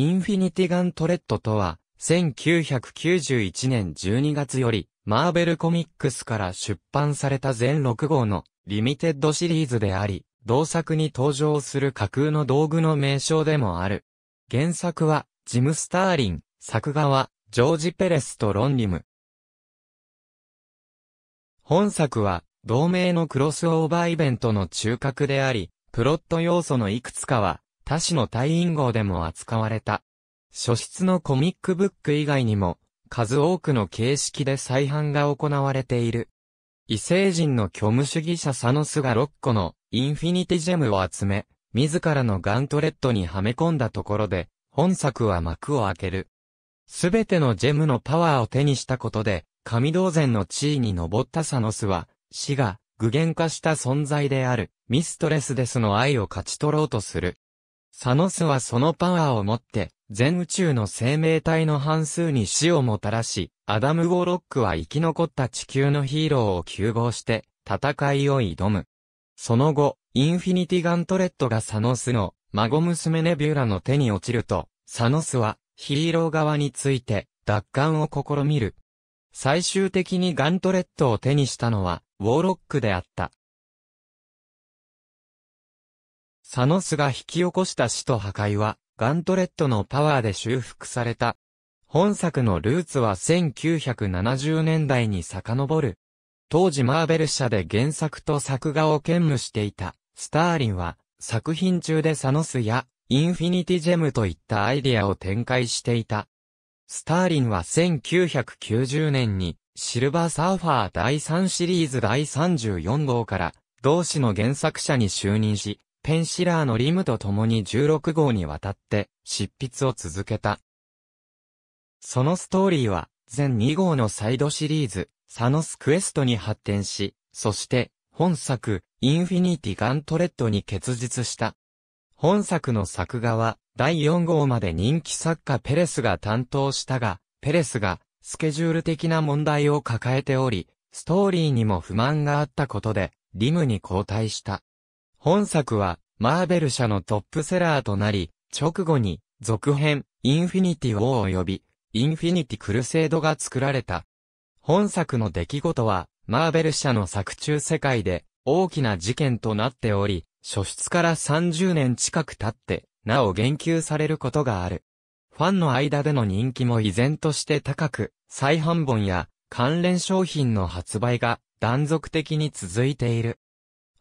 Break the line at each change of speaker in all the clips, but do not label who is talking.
インフィニティガントレットとは、1991年12月より、マーベルコミックスから出版された全6号のリミテッドシリーズであり、同作に登場する架空の道具の名称でもある。原作は、ジム・スターリン、作画は、ジョージ・ペレスとロンリム。本作は、同名のクロスオーバーイベントの中核であり、プロット要素のいくつかは、他種の隊員号でも扱われた。書室のコミックブック以外にも、数多くの形式で再販が行われている。異星人の虚無主義者サノスが6個のインフィニティジェムを集め、自らのガントレットにはめ込んだところで、本作は幕を開ける。すべてのジェムのパワーを手にしたことで、神道前の地位に登ったサノスは、死が具現化した存在である、ミストレスデスの愛を勝ち取ろうとする。サノスはそのパワーを持って、全宇宙の生命体の半数に死をもたらし、アダム・ォーロックは生き残った地球のヒーローを救亡して、戦いを挑む。その後、インフィニティ・ガントレットがサノスの孫娘ネビューラの手に落ちると、サノスはヒーロー側について奪還を試みる。最終的にガントレットを手にしたのは、ウォーロックであった。サノスが引き起こした死と破壊は、ガントレットのパワーで修復された。本作のルーツは1970年代に遡る。当時マーベル社で原作と作画を兼務していた、スターリンは、作品中でサノスや、インフィニティジェムといったアイディアを展開していた。スターリンは1990年に、シルバーサーファー第3シリーズ第34号から、同志の原作者に就任し、ペンシラーのリムと共に16号にわたって執筆を続けた。そのストーリーは、全2号のサイドシリーズ、サノスクエストに発展し、そして、本作、インフィニティガントレットに結実した。本作の作画は、第4号まで人気作家ペレスが担当したが、ペレスが、スケジュール的な問題を抱えており、ストーリーにも不満があったことで、リムに交代した。本作は、マーベル社のトップセラーとなり、直後に、続編、インフィニティ・ウォー及び、インフィニティ・クルセードが作られた。本作の出来事は、マーベル社の作中世界で、大きな事件となっており、初出から30年近く経って、なお言及されることがある。ファンの間での人気も依然として高く、再販本や関連商品の発売が断続的に続いている。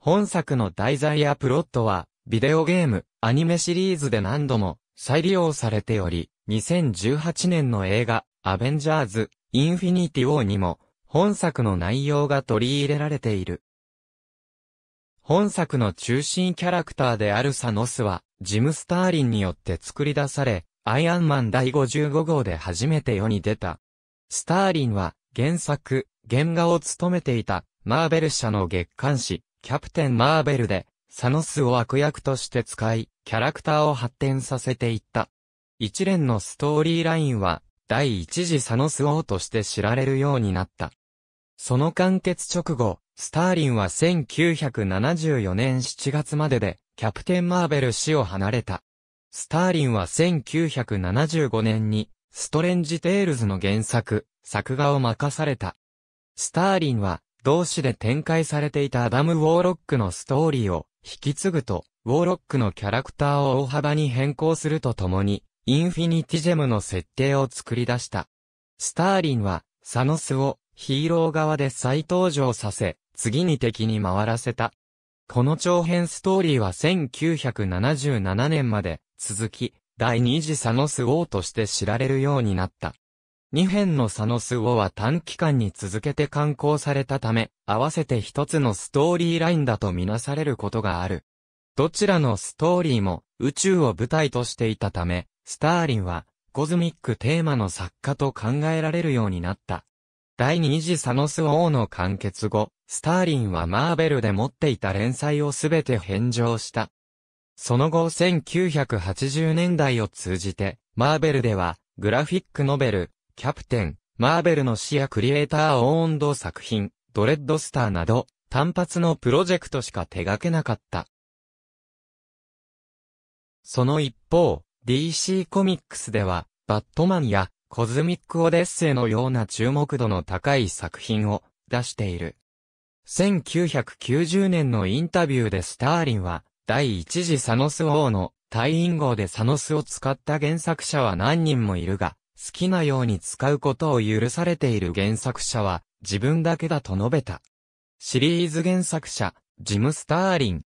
本作の題材やプロットは、ビデオゲーム、アニメシリーズで何度も再利用されており、2018年の映画、アベンジャーズ、インフィニティ王にも、本作の内容が取り入れられている。本作の中心キャラクターであるサノスは、ジム・スターリンによって作り出され、アイアンマン第55号で初めて世に出た。スターリンは、原作、原画を務めていた、マーベル社の月刊誌、キャプテン・マーベルで、サノスを悪役として使い、キャラクターを発展させていった。一連のストーリーラインは、第一次サノス王として知られるようになった。その完結直後、スターリンは1974年7月までで、キャプテン・マーベル氏を離れた。スターリンは1975年に、ストレンジ・テールズの原作、作画を任された。スターリンは、同誌で展開されていたアダム・ウォーロックのストーリーを引き継ぐと、ウォーロックのキャラクターを大幅に変更するとともに、インフィニティジェムの設定を作り出した。スターリンは、サノスをヒーロー側で再登場させ、次に敵に回らせた。この長編ストーリーは1977年まで続き、第二次サノス王として知られるようになった。2編のサノスウォは短期間に続けて刊行されたため、合わせて一つのストーリーラインだとみなされることがある。どちらのストーリーも宇宙を舞台としていたため、スターリンはコズミックテーマの作家と考えられるようになった。第二次サノス王の完結後、スターリンはマーベルで持っていた連載をすべて返上した。その後1980年代を通じて、マーベルでは、グラフィックノベル、キャプテン、マーベルの視野クリエイターオーンド作品、ドレッドスターなど、単発のプロジェクトしか手掛けなかった。その一方、DC コミックスでは、バットマンやコズミックオデッセイのような注目度の高い作品を出している。1990年のインタビューでスターリンは、第一次サノス王の退院号でサノスを使った原作者は何人もいるが、好きなように使うことを許されている原作者は自分だけだと述べた。シリーズ原作者、ジム・スターリン。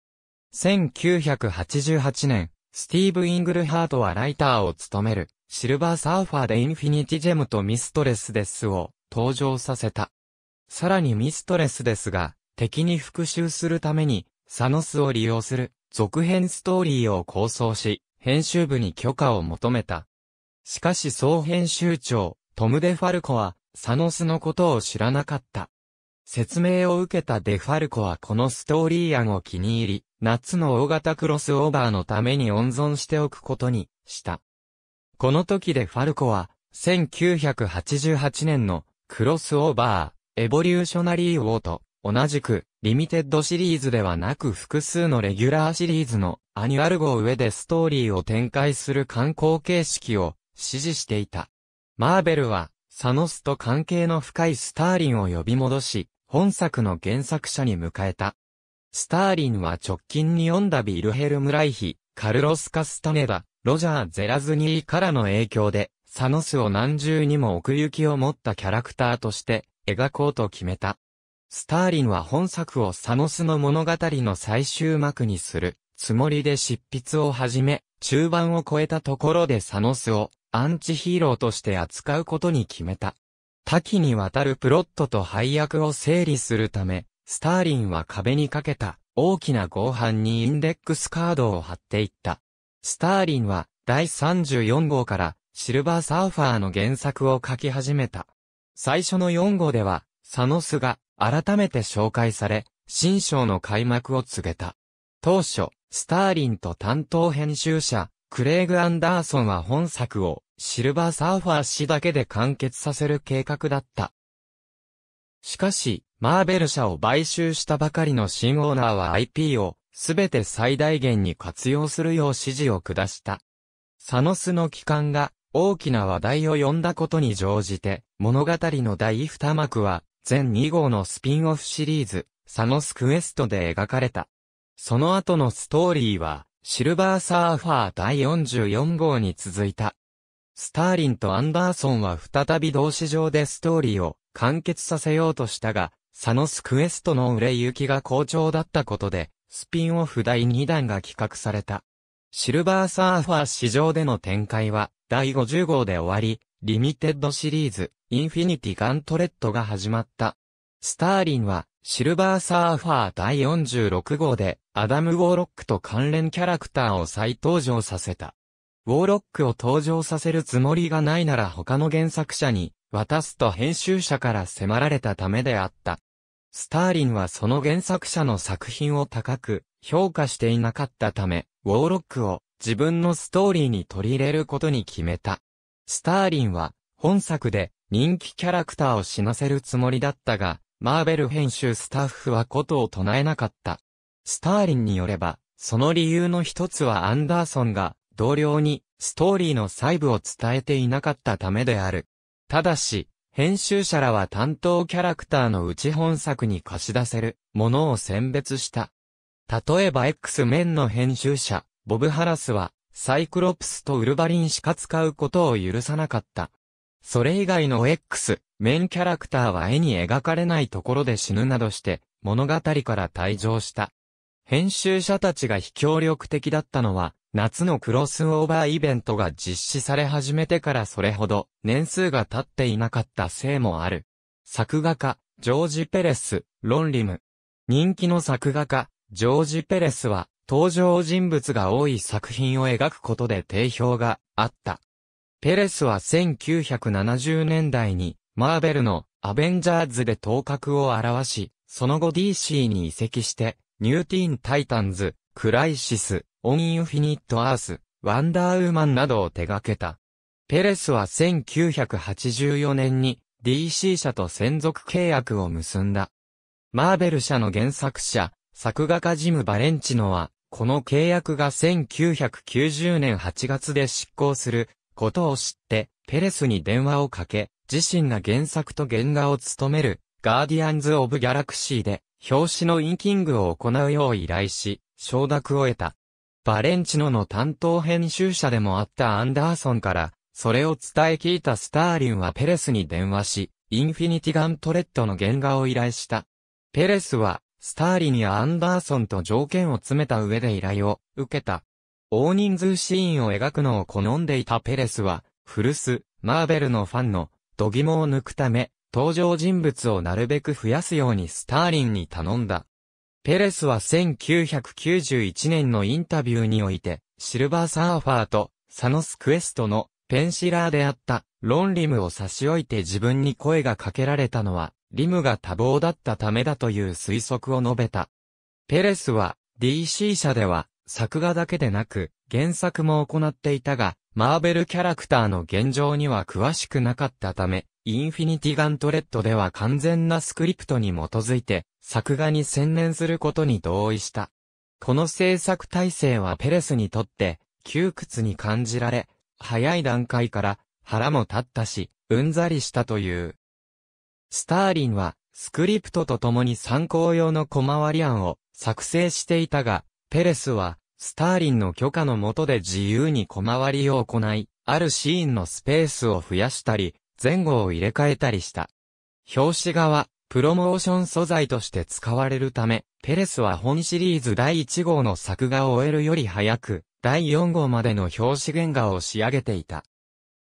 1988年、スティーブ・イングルハートはライターを務める、シルバーサーファーでインフィニティジェムとミストレスデスを登場させた。さらにミストレスデスが、敵に復讐するために、サノスを利用する続編ストーリーを構想し、編集部に許可を求めた。しかし総編集長、トム・デ・ファルコは、サノスのことを知らなかった。説明を受けたデ・ファルコはこのストーリー案を気に入り、夏の大型クロスオーバーのために温存しておくことにした。この時でファルコは、1988年のクロスオーバー、エボリューショナリー・ウォーと、同じく、リミテッドシリーズではなく複数のレギュラーシリーズのアニュアル号上でストーリーを展開する観光形式を支持していた。マーベルは、サノスと関係の深いスターリンを呼び戻し、本作の原作者に迎えた。スターリンは直近に読んだビルヘルム・ライヒ、カルロス・カスタネダ、ロジャー・ゼラズニーからの影響で、サノスを何重にも奥行きを持ったキャラクターとして描こうと決めた。スターリンは本作をサノスの物語の最終幕にするつもりで執筆を始め、中盤を超えたところでサノスをアンチヒーローとして扱うことに決めた。多岐にわたるプロットと配役を整理するため、スターリンは壁にかけた大きな合板にインデックスカードを貼っていった。スターリンは第34号からシルバーサーファーの原作を書き始めた。最初の4号では、サノスが改めて紹介され、新章の開幕を告げた。当初、スターリンと担当編集者、クレイグ・アンダーソンは本作をシルバーサーファー氏だけで完結させる計画だった。しかし、マーベル社を買収したばかりの新オーナーは IP をすべて最大限に活用するよう指示を下した。サノスの帰還が大きな話題を呼んだことに乗じて、物語の第二幕は全2号のスピンオフシリーズ、サノスクエストで描かれた。その後のストーリーは、シルバーサーファー第44号に続いた。スターリンとアンダーソンは再び同志上でストーリーを完結させようとしたが、サノスクエストの売れ行きが好調だったことで、スピンオフ第2弾が企画された。シルバーサーファー市場での展開は、第50号で終わり、リミテッドシリーズ、インフィニティガントレットが始まった。スターリンは、シルバーサーファー第46号で、アダム・ウォーロックと関連キャラクターを再登場させた。ウォーロックを登場させるつもりがないなら他の原作者に渡すと編集者から迫られたためであった。スターリンはその原作者の作品を高く評価していなかったため、ウォーロックを自分のストーリーに取り入れることに決めた。スターリンは本作で人気キャラクターを死なせるつもりだったが、マーベル編集スタッフはことを唱えなかった。スターリンによれば、その理由の一つはアンダーソンが同僚にストーリーの細部を伝えていなかったためである。ただし、編集者らは担当キャラクターのうち本作に貸し出せるものを選別した。例えば X メンの編集者、ボブ・ハラスは、サイクロプスとウルバリンしか使うことを許さなかった。それ以外の X、メインキャラクターは絵に描かれないところで死ぬなどして物語から退場した。編集者たちが非協力的だったのは夏のクロスオーバーイベントが実施され始めてからそれほど年数が経っていなかったせいもある。作画家、ジョージ・ペレス、ロンリム。人気の作画家、ジョージ・ペレスは登場人物が多い作品を描くことで定評があった。ペレスは1970年代にマーベルのアベンジャーズで頭角を現し、その後 DC に移籍して、ニューティーン・タイタンズ、クライシス、オン・インフィニット・アース、ワンダーウーマンなどを手掛けた。ペレスは1984年に DC 社と専属契約を結んだ。マーベル社の原作者、作画家ジム・バレンチノは、この契約が1990年8月で執行することを知って、ペレスに電話をかけ、自身が原作と原画を務める、ガーディアンズ・オブ・ギャラクシーで、表紙のインキングを行うよう依頼し、承諾を得た。バレンチノの担当編集者でもあったアンダーソンから、それを伝え聞いたスターリンはペレスに電話し、インフィニティガントレットの原画を依頼した。ペレスは、スターリンやアンダーソンと条件を詰めた上で依頼を受けた。大人数シーンを描くのを好んでいたペレスは、古巣、マーベルのファンの度肝を抜くため、登場人物をなるべく増やすようにスターリンに頼んだ。ペレスは1991年のインタビューにおいて、シルバーサーファーとサノスクエストのペンシラーであったロンリムを差し置いて自分に声がかけられたのは、リムが多忙だったためだという推測を述べた。ペレスは DC 社では作画だけでなく原作も行っていたが、マーベルキャラクターの現状には詳しくなかったため、インフィニティガントレットでは完全なスクリプトに基づいて、作画に専念することに同意した。この制作体制はペレスにとって、窮屈に感じられ、早い段階から腹も立ったし、うんざりしたという。スターリンは、スクリプトと共に参考用の小回り案を作成していたが、ペレスは、スターリンの許可の下で自由に小回りを行い、あるシーンのスペースを増やしたり、前後を入れ替えたりした。表紙画は、プロモーション素材として使われるため、ペレスは本シリーズ第1号の作画を終えるより早く、第4号までの表紙原画を仕上げていた。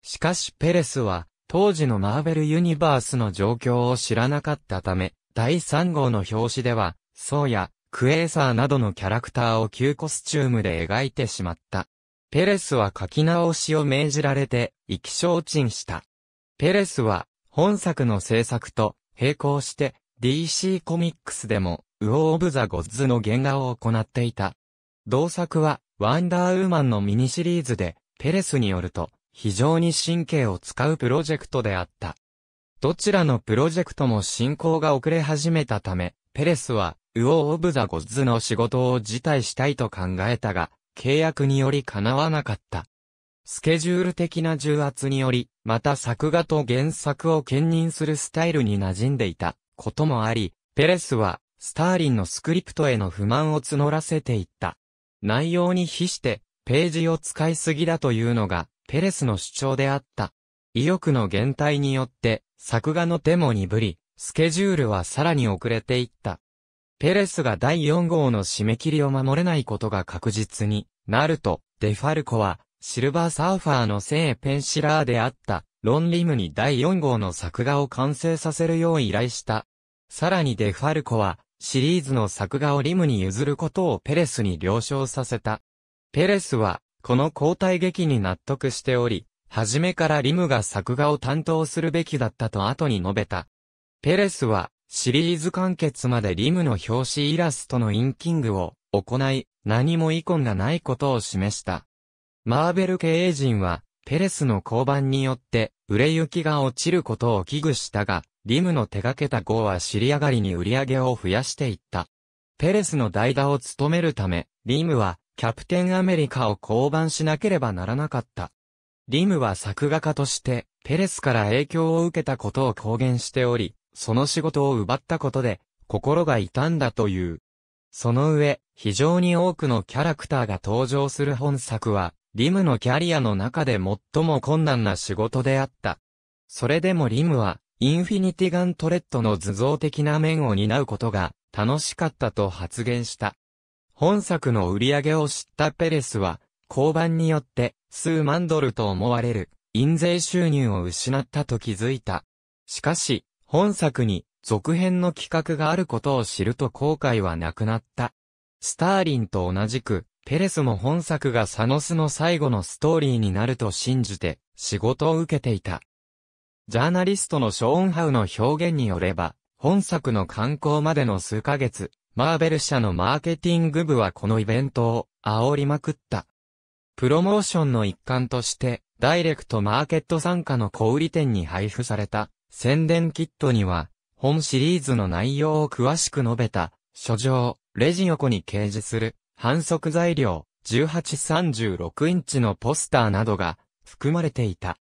しかしペレスは、当時のマーベルユニバースの状況を知らなかったため、第3号の表紙では、そうや、クエーサーなどのキャラクターを旧コスチュームで描いてしまった。ペレスは書き直しを命じられて、意気消沈した。ペレスは、本作の制作と、並行して、DC コミックスでも、ウオー・オブ・ザ・ゴッズの原画を行っていた。同作は、ワンダーウーマンのミニシリーズで、ペレスによると、非常に神経を使うプロジェクトであった。どちらのプロジェクトも進行が遅れ始めたため、ペレスはウオー・オブ・ザ・ゴッズの仕事を辞退したいと考えたが、契約により叶わなかった。スケジュール的な重圧により、また作画と原作を兼任するスタイルに馴染んでいたこともあり、ペレスは、スターリンのスクリプトへの不満を募らせていった。内容に比して、ページを使いすぎだというのが、ペレスの主張であった。意欲の減退によって、作画の手も鈍り、スケジュールはさらに遅れていった。ペレスが第4号の締め切りを守れないことが確実になると、デファルコは、シルバーサーファーの聖ペンシラーであった、ロンリムに第4号の作画を完成させるよう依頼した。さらにデファルコは、シリーズの作画をリムに譲ることをペレスに了承させた。ペレスは、この交代劇に納得しており、初めからリムが作画を担当するべきだったと後に述べた。ペレスは、シリーズ完結までリムの表紙イラストのインキングを行い、何も遺恨がないことを示した。マーベル経営陣は、ペレスの降板によって、売れ行きが落ちることを危惧したが、リムの手掛けた号は尻上がりに売り上げを増やしていった。ペレスの代打を務めるため、リムは、キャプテンアメリカを降板しなければならなかった。リムは作画家として、ペレスから影響を受けたことを公言しており、その仕事を奪ったことで、心が痛んだという。その上、非常に多くのキャラクターが登場する本作は、リムのキャリアの中で最も困難な仕事であった。それでもリムは、インフィニティガントレットの図像的な面を担うことが、楽しかったと発言した。本作の売り上げを知ったペレスは、交番によって、数万ドルと思われる、印税収入を失ったと気づいた。しかし、本作に続編の企画があることを知ると後悔はなくなった。スターリンと同じく、ペレスも本作がサノスの最後のストーリーになると信じて、仕事を受けていた。ジャーナリストのショーンハウの表現によれば、本作の観光までの数ヶ月、マーベル社のマーケティング部はこのイベントを煽りまくった。プロモーションの一環として、ダイレクトマーケット参加の小売店に配布された宣伝キットには、本シリーズの内容を詳しく述べた、書状、レジ横に掲示する、反則材料、1836インチのポスターなどが、含まれていた。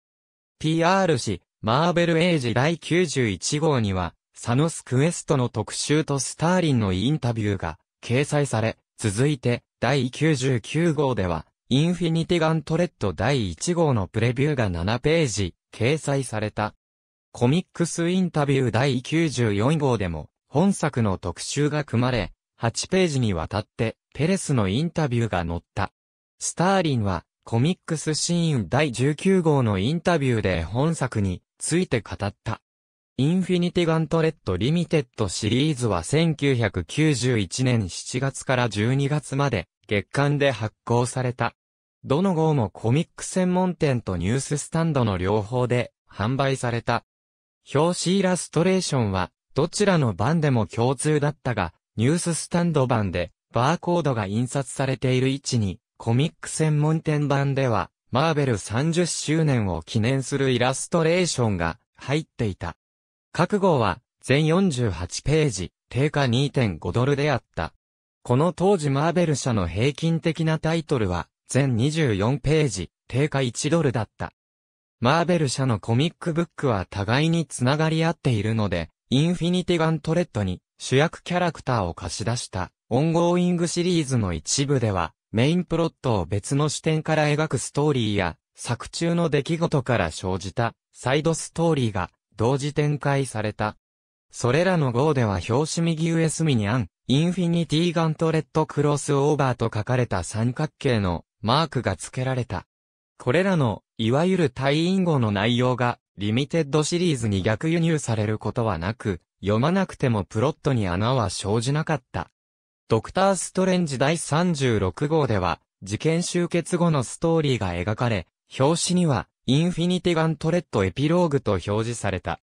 PR 誌、マーベルエイジ第91号には、サノスクエストの特集とスターリンのインタビューが掲載され、続いて第99号では、インフィニティガントレッド第1号のプレビューが7ページ掲載された。コミックスインタビュー第94号でも、本作の特集が組まれ、8ページにわたって、ペレスのインタビューが載った。スターリンは、コミックスシーン第19号のインタビューで本作について語った。インフィニティガントレットリミテッドシリーズは1991年7月から12月まで月間で発行された。どの号もコミック専門店とニューススタンドの両方で販売された。表紙イラストレーションは、どちらの版でも共通だったが、ニューススタンド版で、バーコードが印刷されている位置に、コミック専門店版では、マーベル30周年を記念するイラストレーションが入っていた。覚悟は、全48ページ、定価2.5ドルであった。この当時マーベル社の平均的なタイトルは、全24ページ、定価1ドルだった。マーベル社のコミックブックは互いにつながり合っているので、インフィニティガントレットに主役キャラクターを貸し出したオンゴーイングシリーズの一部では、メインプロットを別の視点から描くストーリーや、作中の出来事から生じたサイドストーリーが同時展開された。それらの号では表紙右上隅にアン、インフィニティガントレットクロスオーバーと書かれた三角形のマークが付けられた。これらのいわゆる退院後の内容が、リミテッドシリーズに逆輸入されることはなく、読まなくてもプロットに穴は生じなかった。ドクター・ストレンジ第36号では、事件終結後のストーリーが描かれ、表紙には、インフィニティガントレットエピローグと表示された。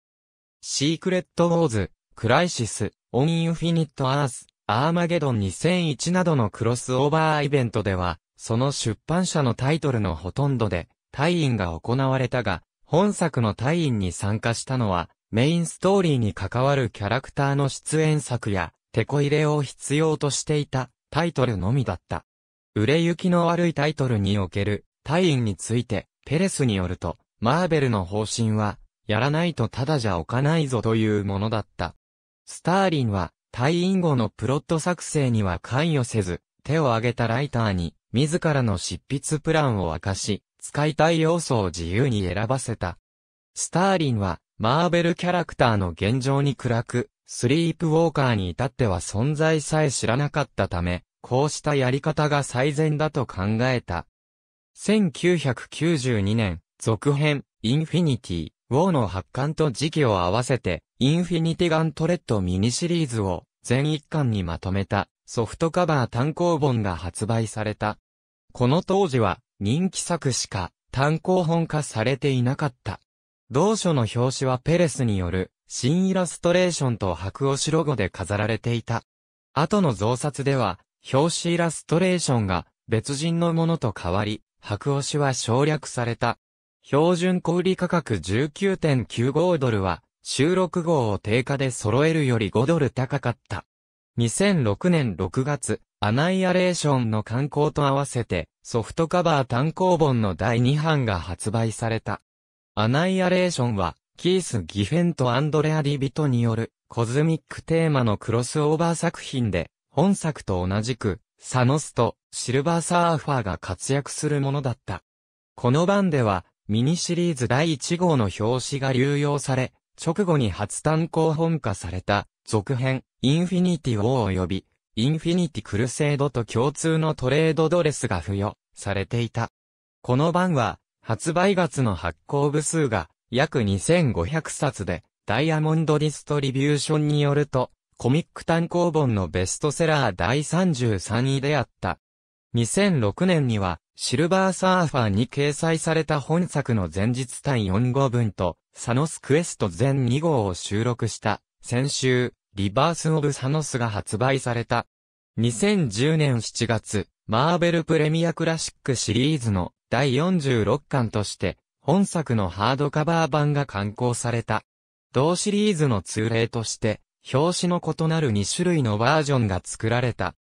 シークレット・ウォーズ、クライシス、オン・インフィニット・アース、アーマゲドン2001などのクロスオーバーイベントでは、その出版社のタイトルのほとんどで、退院が行われたが、本作の退院に参加したのは、メインストーリーに関わるキャラクターの出演作や、テこ入れを必要としていたタイトルのみだった。売れ行きの悪いタイトルにおける退院について、ペレスによると、マーベルの方針は、やらないとただじゃおかないぞというものだった。スターリンは、退院後のプロット作成には関与せず、手を挙げたライターに、自らの執筆プランを明かし、使いたい要素を自由に選ばせた。スターリンは、マーベルキャラクターの現状に暗く、スリープウォーカーに至っては存在さえ知らなかったため、こうしたやり方が最善だと考えた。1992年、続編、インフィニティ、ウォーの発刊と時期を合わせて、インフィニティガントレットミニシリーズを全一巻にまとめたソフトカバー単行本が発売された。この当時は人気作しか単行本化されていなかった。同書の表紙はペレスによる新イラストレーションと白押しロゴで飾られていた。後の増刷では、表紙イラストレーションが別人のものと変わり、白押しは省略された。標準小売価格19.95ドルは、収録号を定価で揃えるより5ドル高かった。2006年6月、アナイアレーションの刊行と合わせて、ソフトカバー単行本の第2版が発売された。アナイアレーションは、キース・ギフェンとアンドレア・リビトによる、コズミックテーマのクロスオーバー作品で、本作と同じく、サノスとシルバーサーファーが活躍するものだった。この版では、ミニシリーズ第1号の表紙が流用され、直後に初単行本化された、続編、インフィニティ・ウォー及び、インフィニティクルセードと共通のトレードドレスが付与されていた。この版は、発売月の発行部数が約2500冊で、ダイヤモンドディストリビューションによると、コミック単行本のベストセラー第33位であった。2006年には、シルバーサーファーに掲載された本作の前日単4号分と、サノスクエスト全2号を収録した、先週、リバース・オブ・サノスが発売された。2010年7月、マーベルプレミアクラシックシリーズの第46巻として、本作のハードカバー版が刊行された。同シリーズの通例として、表紙の異なる2種類のバージョンが作られた。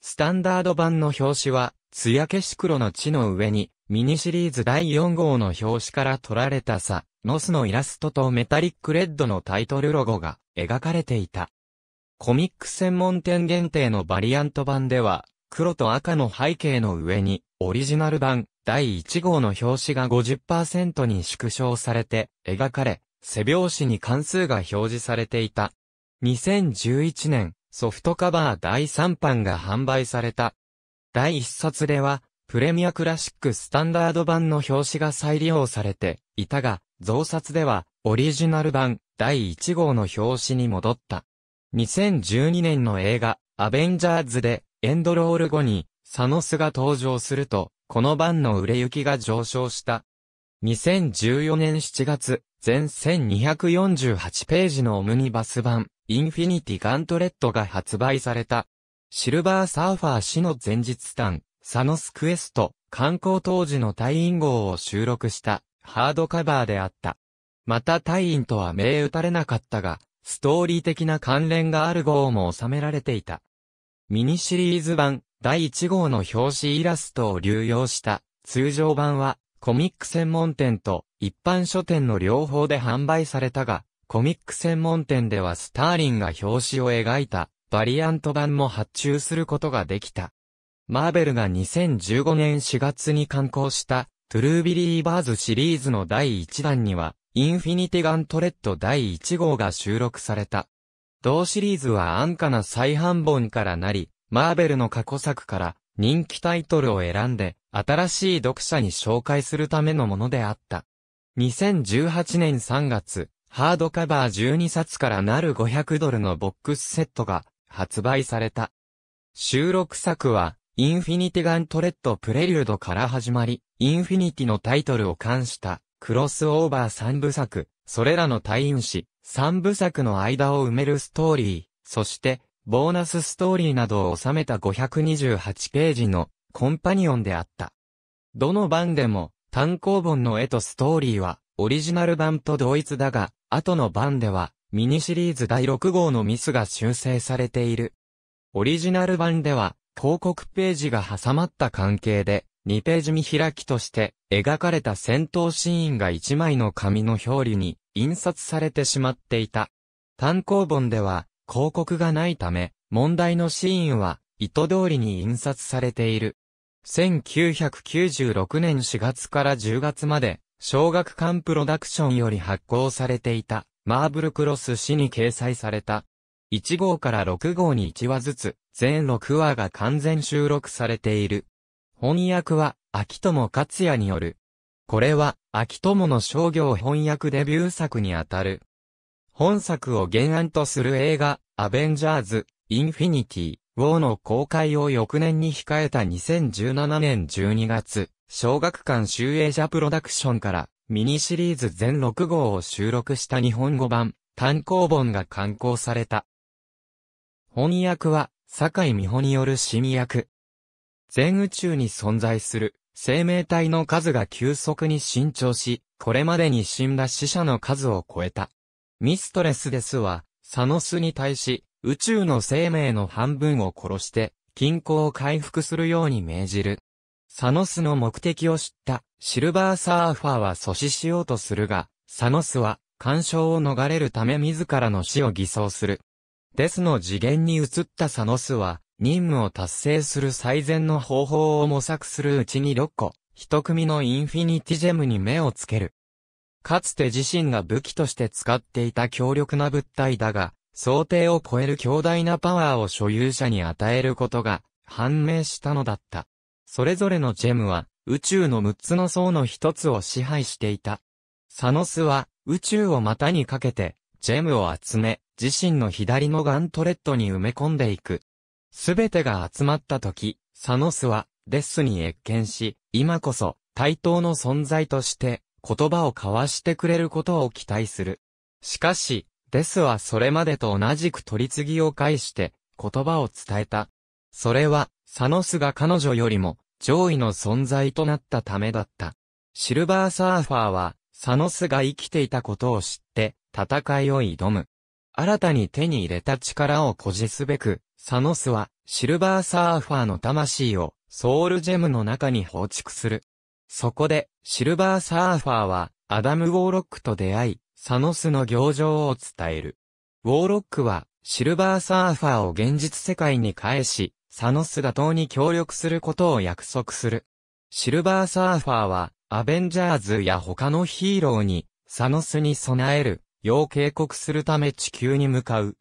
スタンダード版の表紙は、艶消し黒の地の上に、ミニシリーズ第4号の表紙から撮られたさ、ノスのイラストとメタリックレッドのタイトルロゴが描かれていた。コミック専門店限定のバリアント版では、黒と赤の背景の上に、オリジナル版第1号の表紙が50%に縮小されて描かれ、背表紙に関数が表示されていた。2011年、ソフトカバー第3版が販売された。第1冊では、プレミアクラシックスタンダード版の表紙が再利用されていたが、増刷では、オリジナル版第1号の表紙に戻った。2012年の映画、アベンジャーズで、エンドロール後に、サノスが登場すると、この版の売れ行きが上昇した。2014年7月、全1248ページのオムニバス版、インフィニティ・ガントレットが発売された。シルバーサーファー氏の前日譚、サノスクエスト、観光当時の隊員号を収録したハードカバーであった。また隊員とは銘打たれなかったが、ストーリー的な関連がある号も収められていた。ミニシリーズ版第1号の表紙イラストを流用した通常版はコミック専門店と一般書店の両方で販売されたが、コミック専門店ではスターリンが表紙を描いたバリアント版も発注することができた。マーベルが2015年4月に刊行した、トゥルービリーバーズシリーズの第1弾には、インフィニティガントレット第1号が収録された。同シリーズは安価な再販本からなり、マーベルの過去作から人気タイトルを選んで、新しい読者に紹介するためのものであった。2018年3月、ハードカバー12冊からなる500ドルのボックスセットが発売された。収録作は、インフィニティガントレットプレリュードから始まり、インフィニティのタイトルを冠した、クロスオーバー三部作、それらの退院し、三部作の間を埋めるストーリー、そして、ボーナスストーリーなどを収めた528ページのコンパニオンであった。どの版でも単行本の絵とストーリーはオリジナル版と同一だが、後の版ではミニシリーズ第6号のミスが修正されている。オリジナル版では広告ページが挟まった関係で、2ページ見開きとして描かれた戦闘シーンが1枚の紙の表裏に印刷されてしまっていた。単行本では広告がないため、問題のシーンは意図通りに印刷されている。1996年4月から10月まで、小学館プロダクションより発行されていた、マーブルクロス誌に掲載された、1号から6号に1話ずつ、全6話が完全収録されている。翻訳は、秋友克也による。これは、秋友の商業翻訳デビュー作にあたる。本作を原案とする映画、アベンジャーズ、インフィニティ、ウォーの公開を翌年に控えた2017年12月、小学館集英社プロダクションから、ミニシリーズ全6号を収録した日本語版、単行本が刊行された。翻訳は、坂井美穂による新訳。全宇宙に存在する生命体の数が急速に伸長し、これまでに死んだ死者の数を超えた。ミストレスですは、サノスに対し、宇宙の生命の半分を殺して、均衡を回復するように命じる。サノスの目的を知ったシルバーサーファーは阻止しようとするが、サノスは干渉を逃れるため自らの死を偽装する。デスの次元に移ったサノスは、任務を達成する最善の方法を模索するうちに6個、一組のインフィニティジェムに目をつける。かつて自身が武器として使っていた強力な物体だが、想定を超える強大なパワーを所有者に与えることが判明したのだった。それぞれのジェムは宇宙の6つの層の1つを支配していた。サノスは宇宙を股にかけてジェムを集め、自身の左のガントレットに埋め込んでいく。すべてが集まった時、サノスは、デスに越見し、今こそ、対等の存在として、言葉を交わしてくれることを期待する。しかし、デスはそれまでと同じく取り次ぎを介して、言葉を伝えた。それは、サノスが彼女よりも、上位の存在となったためだった。シルバーサーファーは、サノスが生きていたことを知って、戦いを挑む。新たに手に入れた力を誇示すべく、サノスは、シルバーサーファーの魂を、ソウルジェムの中に放築する。そこで、シルバーサーファーは、アダム・ウォーロックと出会い、サノスの行情を伝える。ウォーロックは、シルバーサーファーを現実世界に返し、サノスが党に協力することを約束する。シルバーサーファーは、アベンジャーズや他のヒーローに、サノスに備える、要警告するため地球に向かう。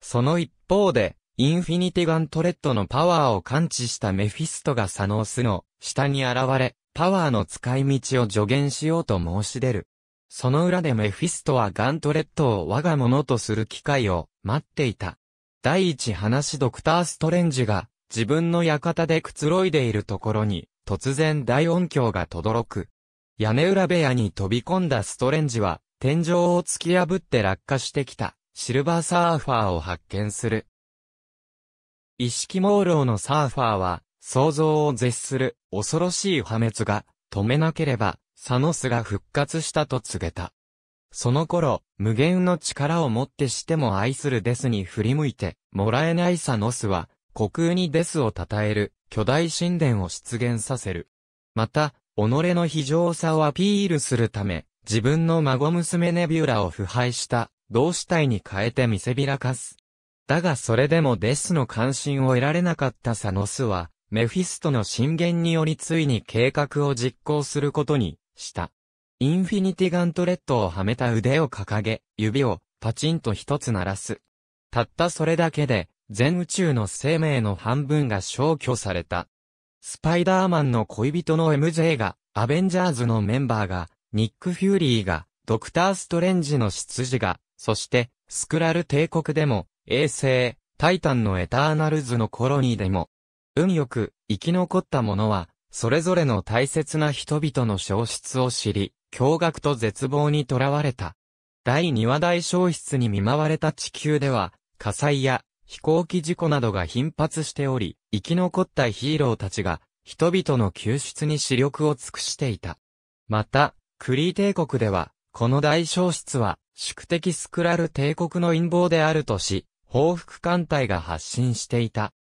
その一方で、インフィニティガントレットのパワーを感知したメフィストがサノースの下に現れ、パワーの使い道を助言しようと申し出る。その裏でメフィストはガントレットを我がものとする機会を待っていた。第一話ドクターストレンジが自分の館でくつろいでいるところに突然大音響が轟く。屋根裏部屋に飛び込んだストレンジは天井を突き破って落下してきた、シルバーサーファーを発見する。意識朦朧のサーファーは、想像を絶する恐ろしい破滅が止めなければ、サノスが復活したと告げた。その頃、無限の力をもってしても愛するデスに振り向いて、もらえないサノスは、虚空にデスを称える巨大神殿を出現させる。また、己の非常さをアピールするため、自分の孫娘ネビューラを腐敗した、同死体に変えて見せびらかす。だがそれでもデスの関心を得られなかったサノスは、メフィストの進言によりついに計画を実行することにした。インフィニティガントレットをはめた腕を掲げ、指をパチンと一つ鳴らす。たったそれだけで、全宇宙の生命の半分が消去された。スパイダーマンの恋人の MJ が、アベンジャーズのメンバーが、ニック・フューリーが、ドクター・ストレンジの執事が、そして、スクラル帝国でも、衛星、タイタンのエターナルズのコロニーでも、運よく、生き残った者は、それぞれの大切な人々の消失を知り、驚愕と絶望にとらわれた。第2話大消失に見舞われた地球では、火災や飛行機事故などが頻発しており、生き残ったヒーローたちが、人々の救出に視力を尽くしていた。また、クリー帝国では、この大消失は、宿敵スクラル帝国の陰謀であるとし、報復艦隊が発信していた。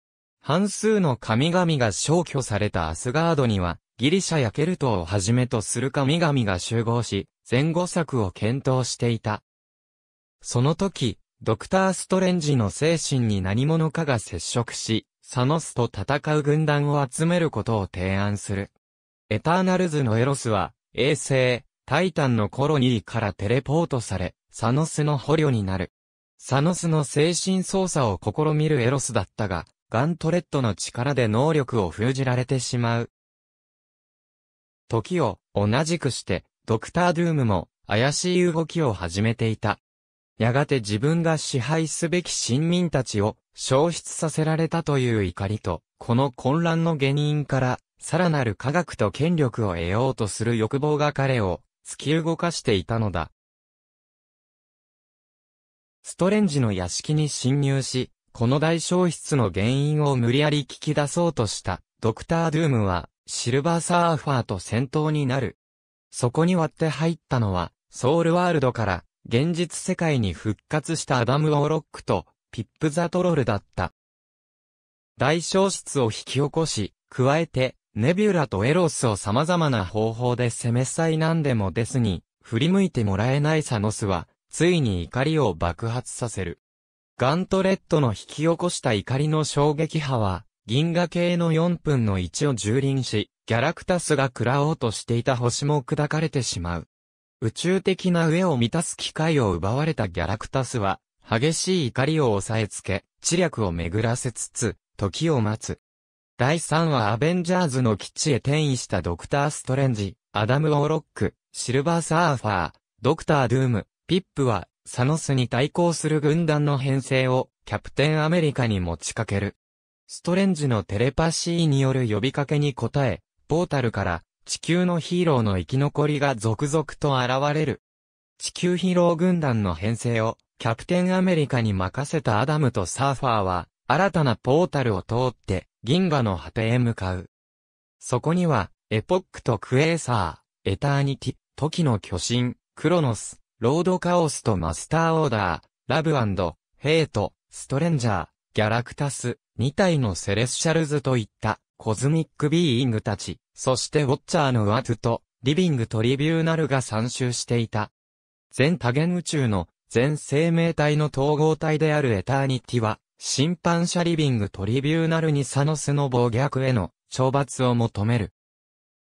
半数の神々が消去されたアスガードには、ギリシャやケルトをはじめとする神々が集合し、前後策を検討していた。その時、ドクター・ストレンジの精神に何者かが接触し、サノスと戦う軍団を集めることを提案する。エターナルズのエロスは、衛星、タイタンのコロニーからテレポートされ、サノスの捕虜になる。サノスの精神操作を試みるエロスだったが、ガントレットの力で能力を封じられてしまう。時を同じくして、ドクター・ドゥームも怪しい動きを始めていた。やがて自分が支配すべき臣民たちを消失させられたという怒りと、この混乱の原因から、さらなる科学と権力を得ようとする欲望が彼を突き動かしていたのだ。ストレンジの屋敷に侵入し、この大消失の原因を無理やり聞き出そうとしたドクター・ドゥームはシルバーサーファーと戦闘になる。そこに割って入ったのはソウルワールドから現実世界に復活したアダム・オロックとピップ・ザ・トロルだった。大消失を引き起こし、加えて、ネビュラとエロスを様々な方法で攻めさいでもですに、振り向いてもらえないサノスは、ついに怒りを爆発させる。ガントレットの引き起こした怒りの衝撃波は、銀河系の4分の1を蹂躙し、ギャラクタスが食らおうとしていた星も砕かれてしまう。宇宙的な上を満たす機会を奪われたギャラクタスは、激しい怒りを抑えつけ、知略を巡らせつつ、時を待つ。第3話アベンジャーズの基地へ転移したドクター・ストレンジ、アダム・オロック、シルバー・サーファー、ドクター・ドゥーム、ピップは、サノスに対抗する軍団の編成を、キャプテン・アメリカに持ちかける。ストレンジのテレパシーによる呼びかけに応え、ポータルから、地球のヒーローの生き残りが続々と現れる。地球ヒーロー軍団の編成を、キャプテンアメリカに任せたアダムとサーファーは、新たなポータルを通って銀河の果てへ向かう。そこには、エポックとクエーサー、エターニティ、時の巨神、クロノス、ロードカオスとマスターオーダー、ラブヘイト、ストレンジャー、ギャラクタス、2体のセレスシャルズといったコズミックビーイングたち、そしてウォッチャーのワトゥと、リビングトリビューナルが参集していた。全多元宇宙の全生命体の統合体であるエターニティは、審判者リビングトリビューナルにサノスの暴虐への懲罰を求める。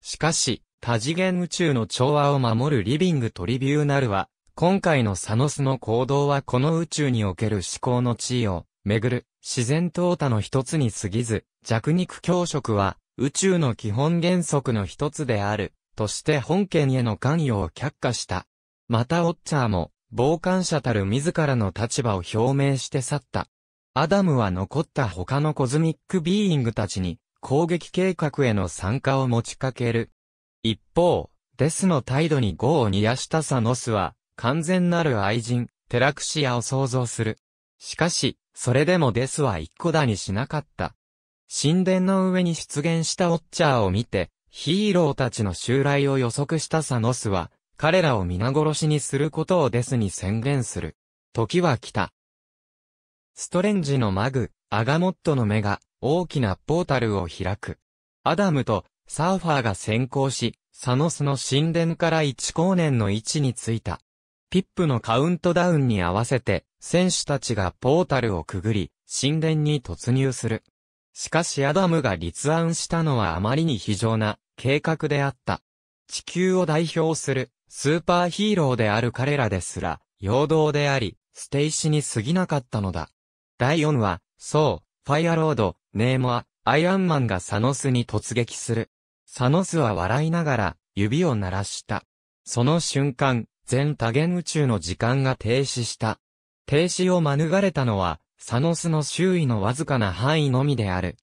しかし、多次元宇宙の調和を守るリビングトリビューナルは、今回のサノスの行動はこの宇宙における思考の地位をめぐる自然淘汰の一つに過ぎず、弱肉強食は宇宙の基本原則の一つである、として本件への関与を却下した。またオッチャーも、傍観者たる自らの立場を表明して去った。アダムは残った他のコズミックビーイングたちに攻撃計画への参加を持ちかける。一方、デスの態度に業を煮やしたサノスは、完全なる愛人、テラクシアを想像する。しかし、それでもデスは一個だにしなかった。神殿の上に出現したオッチャーを見て、ヒーローたちの襲来を予測したサノスは、彼らを皆殺しにすることをデスに宣言する。時は来た。ストレンジのマグ、アガモットの目が大きなポータルを開く。アダムとサーファーが先行し、サノスの神殿から1光年の位置についた。ピップのカウントダウンに合わせて、選手たちがポータルをくぐり、神殿に突入する。しかしアダムが立案したのはあまりに非常な計画であった。地球を代表するスーパーヒーローである彼らですら、陽動であり、捨て石に過ぎなかったのだ。第4話、そう、ファイアロード、ネーモア、アイアンマンがサノスに突撃する。サノスは笑いながら、指を鳴らした。その瞬間、全多元宇宙の時間が停止した。停止を免れたのは、サノスの周囲のわずかな範囲のみである。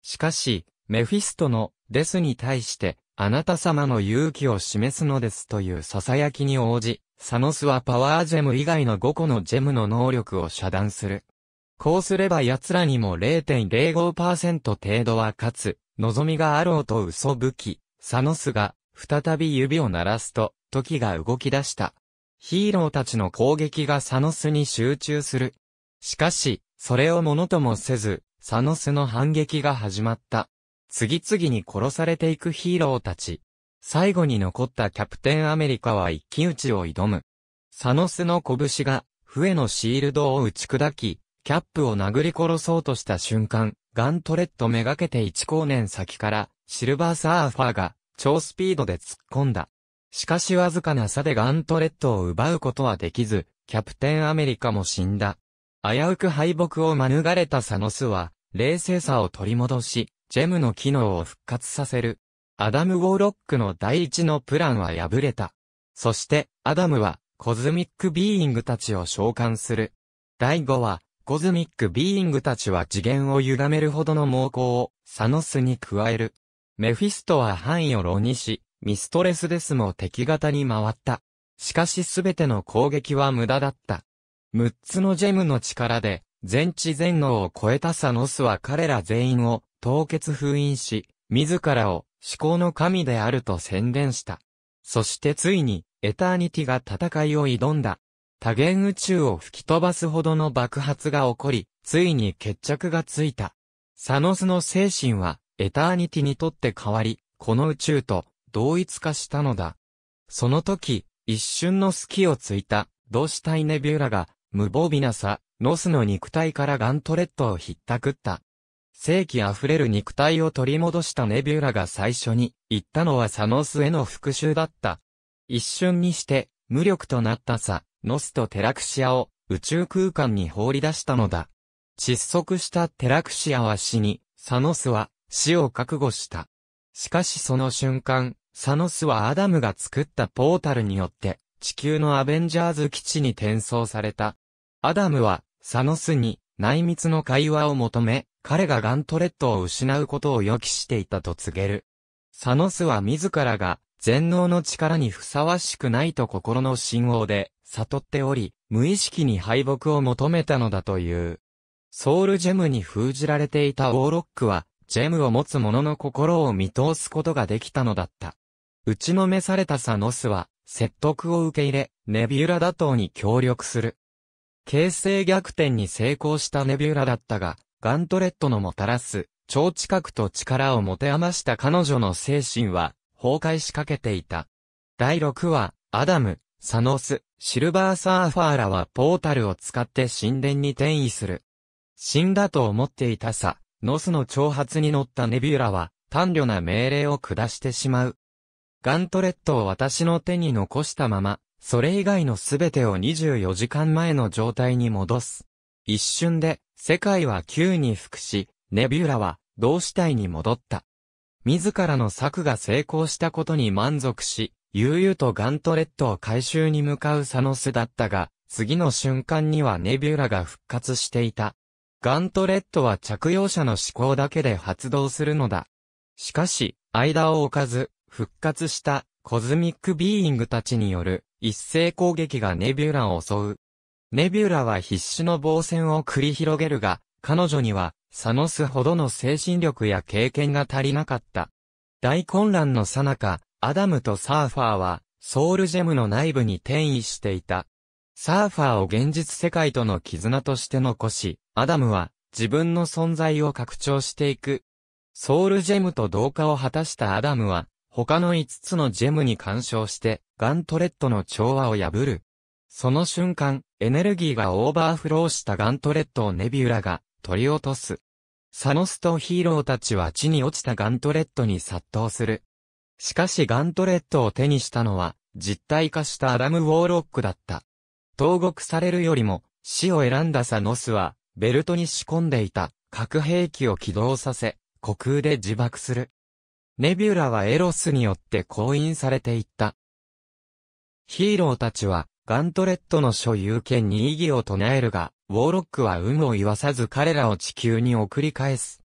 しかし、メフィストのデスに対して、あなた様の勇気を示すのですという囁きに応じ、サノスはパワージェム以外の5個のジェムの能力を遮断する。こうすれば奴らにも0.05%程度は勝つ、望みがあろうと嘘武器、サノスが、再び指を鳴らすと、時が動き出した。ヒーローたちの攻撃がサノスに集中する。しかし、それをものともせず、サノスの反撃が始まった。次々に殺されていくヒーローたち。最後に残ったキャプテンアメリカは一騎打ちを挑む。サノスの拳が、笛のシールドを打ち砕き、キャップを殴り殺そうとした瞬間、ガントレットめがけて1光年先から、シルバーサーファーが、超スピードで突っ込んだ。しかしわずかな差でガントレットを奪うことはできず、キャプテンアメリカも死んだ。危うく敗北を免れたサノスは、冷静さを取り戻し、ジェムの機能を復活させる。アダム・ウォーロックの第一のプランは破れた。そして、アダムは、コズミック・ビーイングたちを召喚する。第5は、ゴズミックビーイングたちは次元を歪めるほどの猛攻をサノスに加える。メフィストは範囲を炉にし、ミストレスデスも敵型に回った。しかしすべての攻撃は無駄だった。6つのジェムの力で、全知全能を超えたサノスは彼ら全員を凍結封印し、自らを思考の神であると宣伝した。そしてついに、エターニティが戦いを挑んだ。多元宇宙を吹き飛ばすほどの爆発が起こり、ついに決着がついた。サノスの精神は、エターニティにとって変わり、この宇宙と同一化したのだ。その時、一瞬の隙をついた、ドシタイネビューラが、無防備なさ、ノスの肉体からガントレットをひったくった。正気溢れる肉体を取り戻したネビューラが最初に言ったのはサノスへの復讐だった。一瞬にして、無力となったさ、ノスとテラクシアを宇宙空間に放り出したのだ。窒息したテラクシアは死に、サノスは死を覚悟した。しかしその瞬間、サノスはアダムが作ったポータルによって、地球のアベンジャーズ基地に転送された。アダムは、サノスに、内密の会話を求め、彼がガントレットを失うことを予期していたと告げる。サノスは自らが、全能の力にふさわしくないと心の信号で、悟っており、無意識に敗北を求めたのだという。ソウルジェムに封じられていたウォーロックは、ジェムを持つ者の心を見通すことができたのだった。打ちのめされたサノスは、説得を受け入れ、ネビュラ打倒に協力する。形勢逆転に成功したネビュラだったが、ガントレットのもたらす、超近くと力を持て余した彼女の精神は、崩壊しかけていた。第6話、アダム、サノス、シルバーサーファーらはポータルを使って神殿に転移する。死んだと思っていたさ、ノスの挑発に乗ったネビュラは、単慮な命令を下してしまう。ガントレットを私の手に残したまま、それ以外のすべてを24時間前の状態に戻す。一瞬で、世界は急に服し、ネビュラは、同死体に戻った。自らの策が成功したことに満足し、悠々とガントレットを回収に向かうサノスだったが、次の瞬間にはネビュラが復活していた。ガントレットは着用者の思考だけで発動するのだ。しかし、間を置かず、復活したコズミックビーイングたちによる一斉攻撃がネビュラを襲う。ネビュラは必死の防戦を繰り広げるが、彼女には、サノスほどの精神力や経験が足りなかった。大混乱のさなか、アダムとサーファーは、ソウルジェムの内部に転移していた。サーファーを現実世界との絆として残し、アダムは自分の存在を拡張していく。ソウルジェムと同化を果たしたアダムは、他の5つのジェムに干渉して、ガントレットの調和を破る。その瞬間、エネルギーがオーバーフローしたガントレットをネビュラが取り落とす。サノスとヒーローたちは地に落ちたガントレットに殺到する。しかしガントレットを手にしたのは、実体化したアダム・ウォーロックだった。投獄されるよりも、死を選んだサノスは、ベルトに仕込んでいた核兵器を起動させ、虚空で自爆する。ネビュラはエロスによって降引されていった。ヒーローたちは、ガントレットの所有権に異議を唱えるが、ウォーロックは有無を言わさず彼らを地球に送り返す。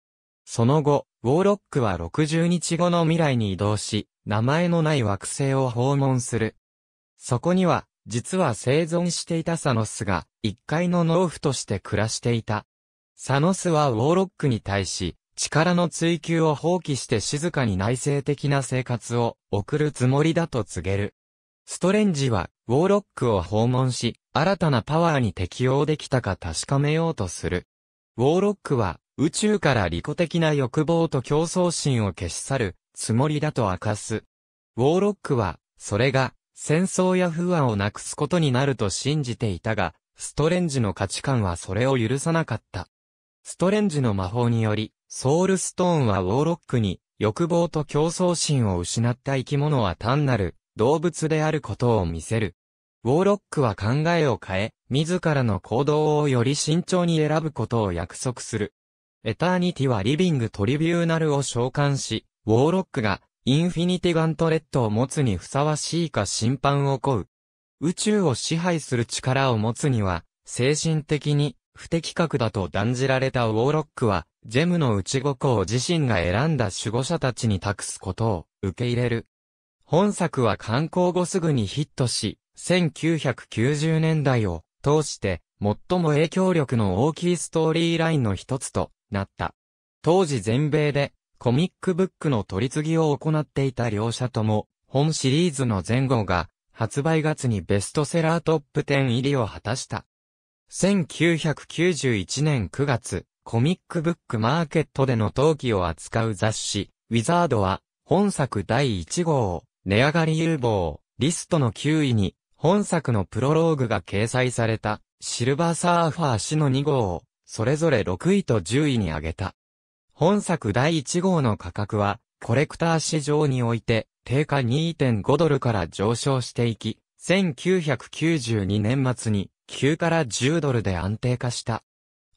その後、ウォーロックは60日後の未来に移動し、名前のない惑星を訪問する。そこには、実は生存していたサノスが、一階の農夫として暮らしていた。サノスはウォーロックに対し、力の追求を放棄して静かに内省的な生活を送るつもりだと告げる。ストレンジは、ウォーロックを訪問し、新たなパワーに適応できたか確かめようとする。ウォーロックは、宇宙から利己的な欲望と競争心を消し去るつもりだと明かす。ウォーロックは、それが戦争や不安をなくすことになると信じていたが、ストレンジの価値観はそれを許さなかった。ストレンジの魔法により、ソウルストーンはウォーロックに欲望と競争心を失った生き物は単なる動物であることを見せる。ウォーロックは考えを変え、自らの行動をより慎重に選ぶことを約束する。エターニティはリビングトリビューナルを召喚し、ウォーロックがインフィニティガントレットを持つにふさわしいか審判を請う。宇宙を支配する力を持つには、精神的に不適格だと断じられたウォーロックは、ジェムの内五を自身が選んだ守護者たちに託すことを受け入れる。本作は刊行後すぐにヒットし、1990年代を通して最も影響力の大きいストーリーラインの一つとなった。当時全米でコミックブックの取り次ぎを行っていた両社とも、本シリーズの前後が発売月にベストセラートップ10入りを果たした。1991年9月、コミックブックマーケットでの登記を扱う雑誌、ウィザードは、本作第1号を、値上がり有望、リストの9位に、本作のプロローグが掲載された、シルバーサーファー氏の2号を、それぞれ6位と10位に上げた。本作第1号の価格は、コレクター市場において、定価2.5ドルから上昇していき、1992年末に9から10ドルで安定化した。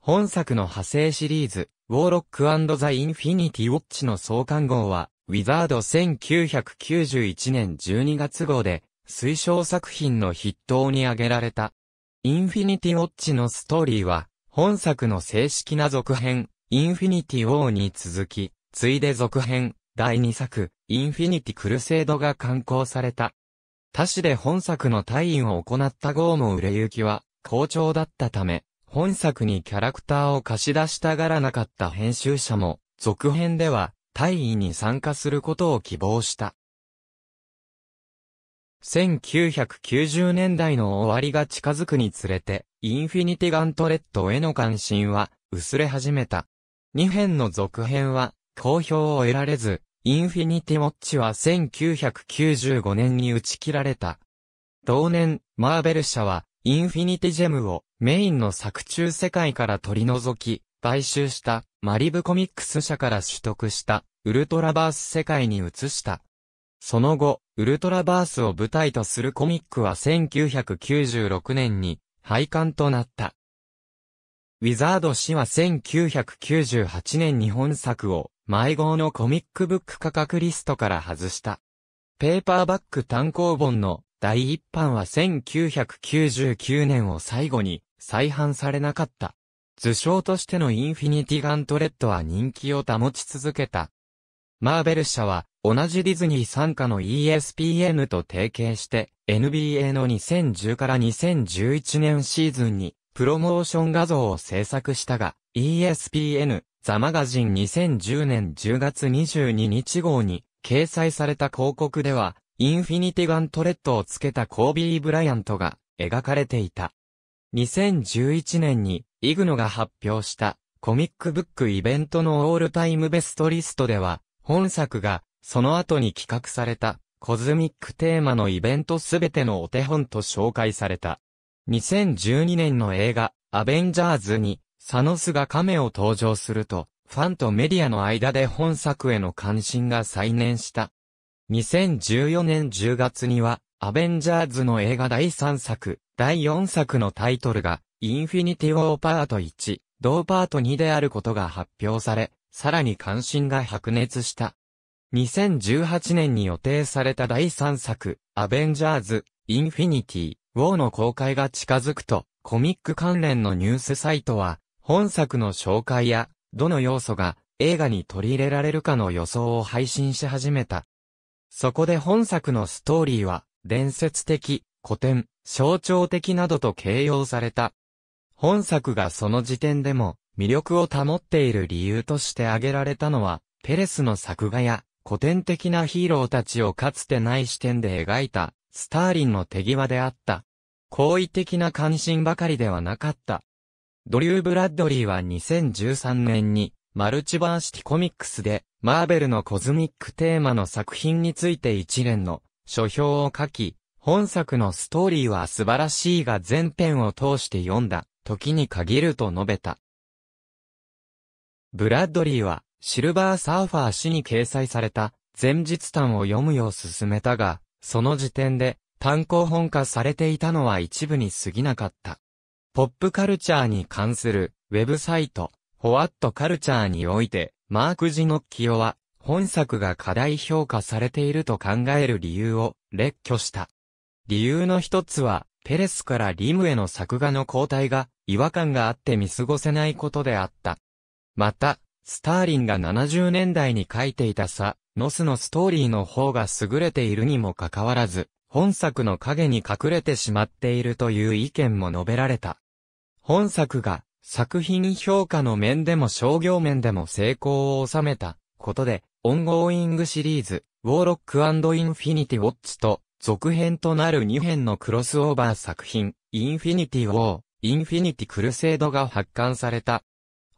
本作の派生シリーズ、ウォーロックザ・インフィニティ・ウォッチの創刊号は、ウィザード1991年12月号で、推奨作品の筆頭に挙げられた。インフィニティ・ウォッチのストーリーは、本作の正式な続編、インフィニティ・ウォーに続き、ついで続編、第2作、インフィニティ・クルセイドが刊行された。他市で本作の退院を行った号も売れ行きは、好調だったため、本作にキャラクターを貸し出したがらなかった編集者も、続編では、大尉に参加することを希望した。1990年代の終わりが近づくにつれて、インフィニティガントレットへの関心は薄れ始めた。2編の続編は好評を得られず、インフィニティウォッチは1995年に打ち切られた。同年、マーベル社は、インフィニティジェムをメインの作中世界から取り除き、買収したマリブコミックス社から取得したウルトラバース世界に移した。その後、ウルトラバースを舞台とするコミックは1996年に廃刊となった。ウィザード氏は1998年日本作を迷子のコミックブック価格リストから外した。ペーパーバック単行本の第一版は1999年を最後に再販されなかった。図章としてのインフィニティガントレッドは人気を保ち続けた。マーベル社は同じディズニー参加の ESPN と提携して、NBA の2010から2011年シーズンに、プロモーション画像を制作したが、ESPN、ザマガジン2010年10月22日号に、掲載された広告では、インフィニティガントレットをつけたコービー・ブライアントが描かれていた。2011年に、イグノが発表したコミックブックイベントのオールタイムベストリストでは、本作がその後に企画された、コズミックテーマのイベントすべてのお手本と紹介された。2012年の映画、アベンジャーズに、サノスがカメを登場すると、ファンとメディアの間で本作への関心が再燃した。2014年10月には、アベンジャーズの映画第3作、第4作のタイトルが、インフィニティ・ウォーパート1、同パート2であることが発表され、さらに関心が白熱した。2018年に予定された第3作、アベンジャーズ、インフィニティ、ウォーの公開が近づくと、コミック関連のニュースサイトは、本作の紹介や、どの要素が映画に取り入れられるかの予想を配信し始めた。そこで本作のストーリーは、伝説的、古典、象徴的などと形容された。本作がその時点でも、魅力を保っている理由として挙げられたのは、ペレスの作画や古典的なヒーローたちをかつてない視点で描いた、スターリンの手際であった。好意的な関心ばかりではなかった。ドリュー・ブラッドリーは2013年に、マルチバーシティコミックスで、マーベルのコズミックテーマの作品について一連の書評を書き、本作のストーリーは素晴らしいが全編を通して読んだ、時に限ると述べた。ブラッドリーは、シルバーサーファー誌に掲載された、前日譚を読むよう勧めたが、その時点で、単行本化されていたのは一部に過ぎなかった。ポップカルチャーに関する、ウェブサイト、ホワットカルチャーにおいて、マーク・ジノッキオは、本作が過大評価されていると考える理由を列挙した。理由の一つは、ペレスからリムへの作画の交代が違和感があって見過ごせないことであった。また、スターリンが70年代に書いていたさ、ノスのストーリーの方が優れているにもかかわらず、本作の影に隠れてしまっているという意見も述べられた。本作が作品評価の面でも商業面でも成功を収めたことで、オンゴーイングシリーズ、ウォーロックインフィニティウォッチと続編となる2編のクロスオーバー作品、インフィニティウォー、インフィニティクルセイドが発刊された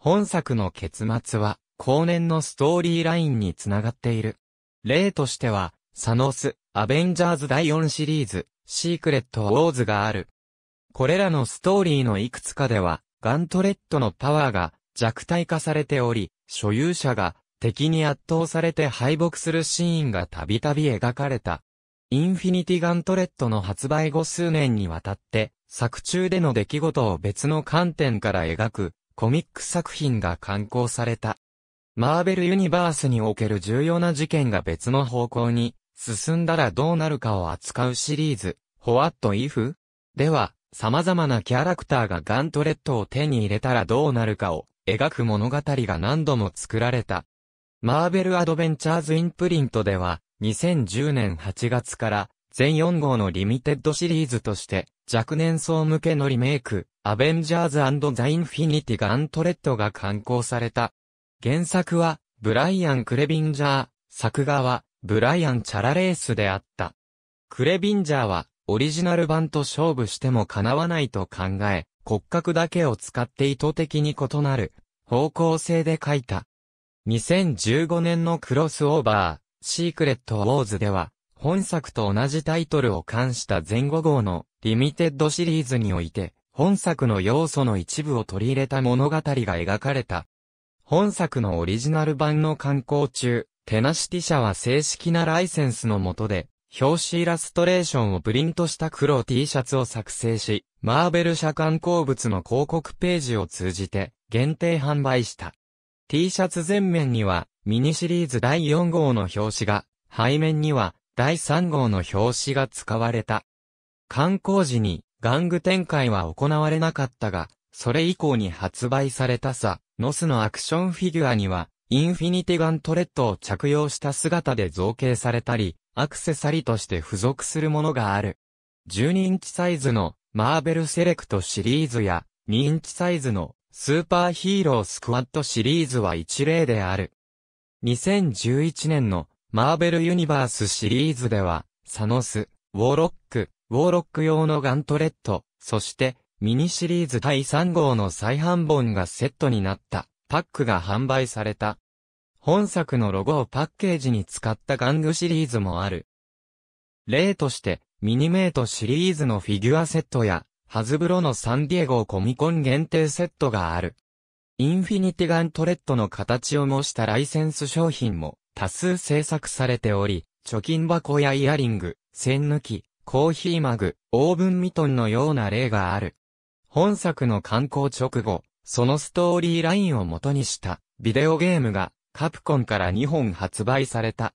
本作の結末は、後年のストーリーラインにつながっている。例としては、サノス、アベンジャーズ第4シリーズ、シークレット・ウォーズがある。これらのストーリーのいくつかでは、ガントレットのパワーが弱体化されており、所有者が敵に圧倒されて敗北するシーンがたびたび描かれた。インフィニティガントレットの発売後数年にわたって、作中での出来事を別の観点から描くコミック作品が刊行された。マーベルユニバースにおける重要な事件が別の方向に進んだらどうなるかを扱うシリーズ、ホワット・イフでは、様々なキャラクターがガントレットを手に入れたらどうなるかを描く物語が何度も作られた。マーベルアドベンチャーズインプリントでは、2010年8月から全4号のリミテッドシリーズとして、若年層向けのリメイク、アベンジャーズザ・インフィニティ・ガントレットが刊行された。原作は、ブライアン・クレビンジャー、作画は、ブライアン・チャラレースであった。クレビンジャーは、オリジナル版と勝負しても叶わないと考え、骨格だけを使って意図的に異なる、方向性で書いた。2015年のクロスオーバー、シークレット・ウォーズでは、本作と同じタイトルを冠した前後号のリミテッドシリーズにおいて、本作の要素の一部を取り入れた物語が描かれた。本作のオリジナル版の刊行中、テナシティ社は正式なライセンスの下で、表紙イラストレーションをプリントした黒 T シャツを作成し、マーベル社刊行物の広告ページを通じて限定販売した。T シャツ前面にはミニシリーズ第4号の表紙が、背面には第3号の表紙が使われた。観光時に玩具展開は行われなかったが、それ以降に発売されたさ、ノスのアクションフィギュアには、インフィニティガントレットを着用した姿で造形されたり、アクセサリーとして付属するものがある。12インチサイズのマーベルセレクトシリーズや2インチサイズのスーパーヒーロースクワットシリーズは一例である。2011年のマーベル・ユニバースシリーズでは、サノス、ウォーロック、ウォーロック用のガントレット、そして、ミニシリーズ第3号の再販本がセットになった、パックが販売された。本作のロゴをパッケージに使った玩具シリーズもある。例として、ミニメイトシリーズのフィギュアセットや、ハズブロのサンディエゴコミコン限定セットがある。インフィニティガントレットの形を模したライセンス商品も多数制作されており、貯金箱やイヤリング、栓抜き、コーヒーマグ、オーブンミトンのような例がある。本作の刊行直後、そのストーリーラインを元にしたビデオゲームがカプコンから2本発売された。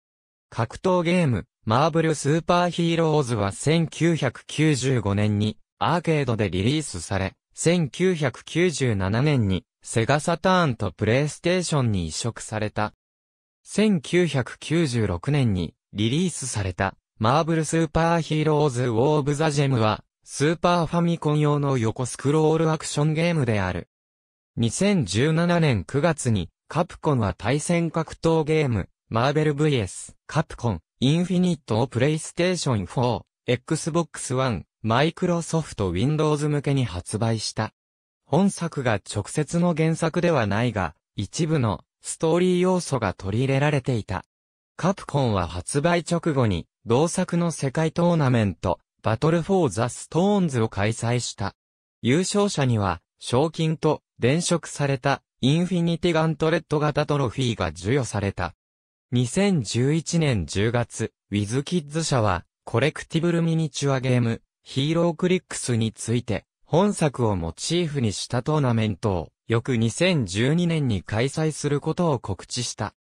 格闘ゲーム、マーブルスーパーヒーローズは1995年にアーケードでリリースされ、1997年にセガサターンとプレイステーションに移植された。1996年にリリースされたマーブルスーパーヒーローズ・ウォー・ブ・ザ・ジェムはスーパーファミコン用の横スクロールアクションゲームである。2017年9月にカプコンは対戦格闘ゲームマーベル VS カプコンインフィニットをプレイステーション4、Xbox One、マイクロソフト Windows 向けに発売した。本作が直接の原作ではないが、一部のストーリー要素が取り入れられていた。カプコンは発売直後に、同作の世界トーナメント、バトル・フォー・ザ・ストーンズを開催した。優勝者には、賞金と、伝職された、インフィニティガントレット型トロフィーが授与された。2011年10月、ウィズキッズ社は、コレクティブルミニチュアゲーム、ヒーロークリックスについて、本作をモチーフにしたトーナメントを、翌2012年に開催することを告知した。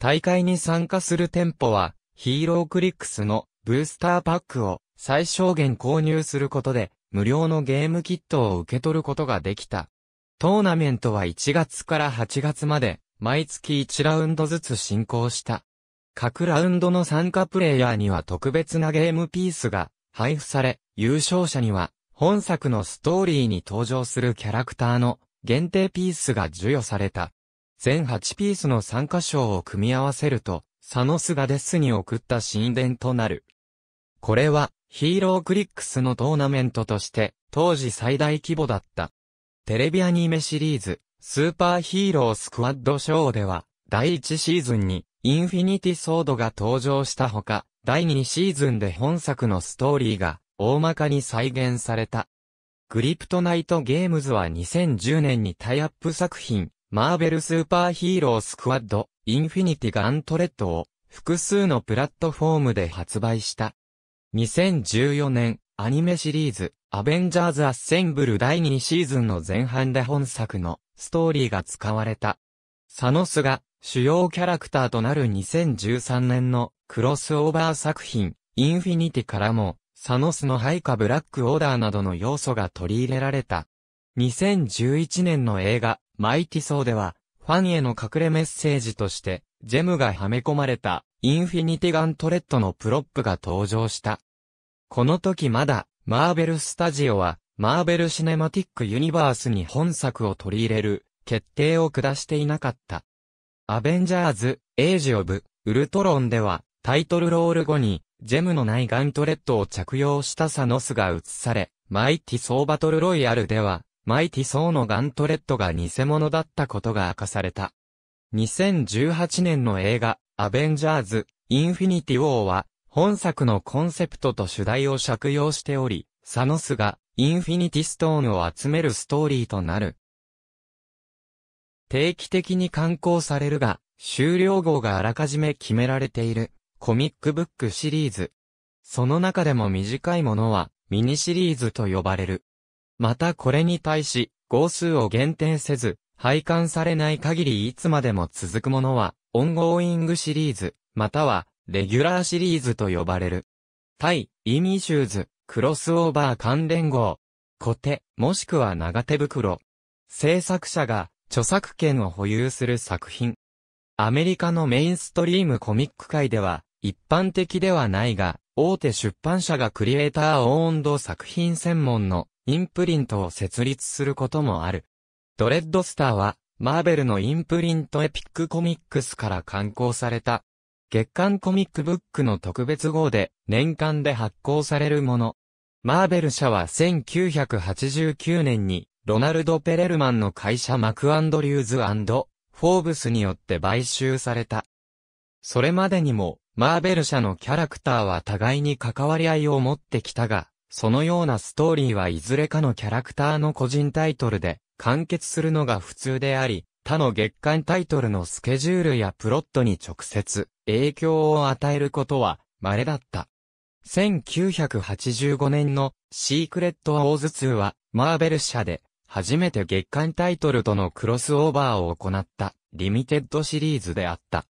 大会に参加する店舗は、ヒーロークリックスのブースターパックを最小限購入することで、無料のゲームキットを受け取ることができた。トーナメントは1月から8月まで、毎月1ラウンドずつ進行した。各ラウンドの参加プレイヤーには特別なゲームピースが配布され、優勝者には本作のストーリーに登場するキャラクターの限定ピースが授与された。全8ピースの参加賞を組み合わせると、サノスがデスに送った神殿となる。これは、ヒーロークリックスのトーナメントとして、当時最大規模だった。テレビアニメシリーズ、スーパーヒーロースクワッドショーでは、第1シーズンに、インフィニティソードが登場したほか、第2シーズンで本作のストーリーが、大まかに再現された。クリプトナイトゲームズは2010年にタイアップ作品、マーベルスーパーヒーロースクワッド、インフィニティガントレットを複数のプラットフォームで発売した。2014年、アニメシリーズ、アベンジャーズ・アッセンブル第2シーズンの前半で本作のストーリーが使われた。サノスが主要キャラクターとなる2013年のクロスオーバー作品、インフィニティからもサノスの配下ブラックオーダーなどの要素が取り入れられた。2011年の映画、マイティソーでは、ファンへの隠れメッセージとして、ジェムがはめ込まれた、インフィニティガントレットのプロップが登場した。この時まだ、マーベルスタジオは、マーベルシネマティックユニバースに本作を取り入れる、決定を下していなかった。アベンジャーズ、エイジオブ、ウルトロンでは、タイトルロール後に、ジェムのないガントレットを着用したサノスが映され、マイティソーバトルロイヤルでは、マイティソーのガントレットが偽物だったことが明かされた。2018年の映画、アベンジャーズ、インフィニティ・ウォーは、本作のコンセプトと主題を借用しており、サノスが、インフィニティストーンを集めるストーリーとなる。定期的に刊行されるが、終了号があらかじめ決められている。コミックブックシリーズ。その中でも短いものは、ミニシリーズと呼ばれる。またこれに対し、号数を限定せず、配管されない限りいつまでも続くものは、オンゴーイングシリーズ、または、レギュラーシリーズと呼ばれる。対、イミシューズ、クロスオーバー関連号。コテ、もしくは長手袋。制作者が、著作権を保有する作品。アメリカのメインストリームコミック界では、一般的ではないが、大手出版社がクリエイターオーンド作品専門のインプリントを設立することもある。ドレッドスターは、マーベルのインプリントエピックコミックスから刊行された、月刊コミックブックの特別号で年間で発行されるもの。マーベル社は1989年に、ロナルド・ペレルマンの会社マクアンドリューズフォーブスによって買収された。それまでにも、マーベル社のキャラクターは互いに関わり合いを持ってきたが、そのようなストーリーはいずれかのキャラクターの個人タイトルで完結するのが普通であり、他の月間タイトルのスケジュールやプロットに直接影響を与えることは稀だった。1985年のシークレット・オーズ2はマーベル社で初めて月間タイトルとのクロスオーバーを行ったリミテッドシリーズであった。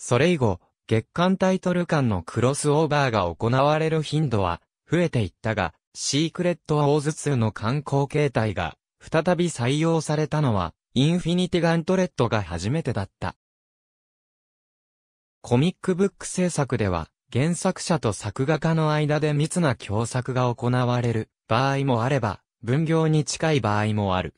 それ以後、月間タイトル間のクロスオーバーが行われる頻度は増えていったが、シークレット・オーズ2の観光形態が再び採用されたのは、インフィニティ・ガントレットが初めてだった。コミックブック制作では、原作者と作画家の間で密な共作が行われる場合もあれば、分業に近い場合もある。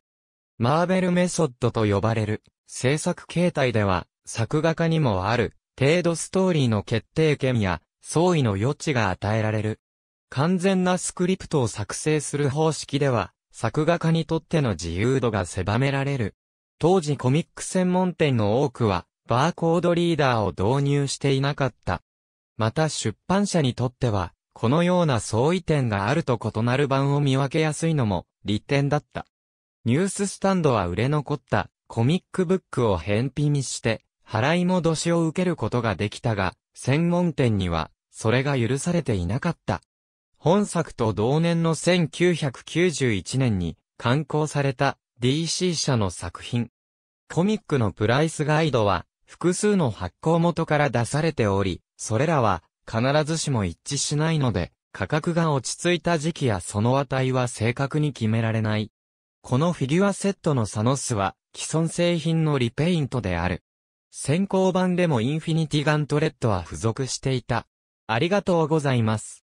マーベルメソッドと呼ばれる制作形態では、作画家にもある、程度ストーリーの決定権や、相違の余地が与えられる。完全なスクリプトを作成する方式では、作画家にとっての自由度が狭められる。当時コミック専門店の多くは、バーコードリーダーを導入していなかった。また出版社にとっては、このような相違点があると異なる版を見分けやすいのも、利点だった。ニューススタンドは売れ残ったコミックブックを返品して、払い戻しを受けることができたが、専門店には、それが許されていなかった。本作と同年の1991年に、刊行された DC 社の作品。コミックのプライスガイドは、複数の発行元から出されており、それらは、必ずしも一致しないので、価格が落ち着いた時期やその値は正確に決められない。このフィギュアセットのサノスは、既存製品のリペイントである。先行版でもインフィニティガントレットは付属していた。ありがとうございます。